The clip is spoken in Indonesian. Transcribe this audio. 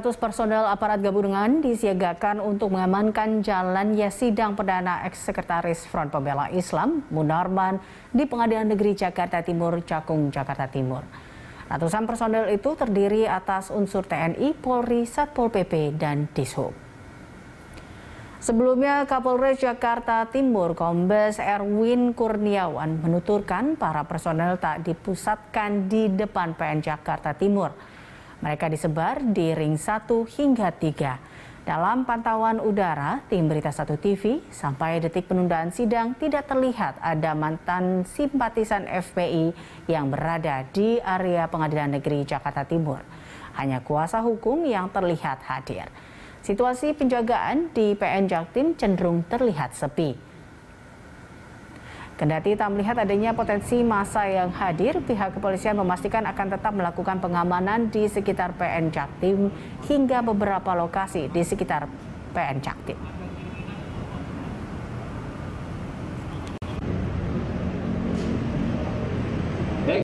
100 personel aparat gabungan disiagakan untuk mengamankan jalannya sidang perdana ex-sekretaris Front Pembela Islam, Munarman, di Pengadilan Negeri Jakarta Timur, Cakung, Jakarta Timur. Ratusan personel itu terdiri atas unsur TNI, Polri, Satpol PP, dan Dishub. Sebelumnya, Kapolres Jakarta Timur Kombes Erwin Kurniawan menuturkan para personel tak dipusatkan di depan PN Jakarta Timur. Mereka disebar di ring 1 hingga 3. Dalam pantauan udara, tim Berita Satu TV, sampai detik penundaan sidang tidak terlihat ada mantan simpatisan FPI yang berada di area Pengadilan Negeri Jakarta Timur. Hanya kuasa hukum yang terlihat hadir. Situasi penjagaan di PN Jaktim cenderung terlihat sepi. Kendati tak melihat adanya potensi massa yang hadir, pihak kepolisian memastikan akan tetap melakukan pengamanan di sekitar PN Jaktim hingga beberapa lokasi di sekitar PN Jaktim.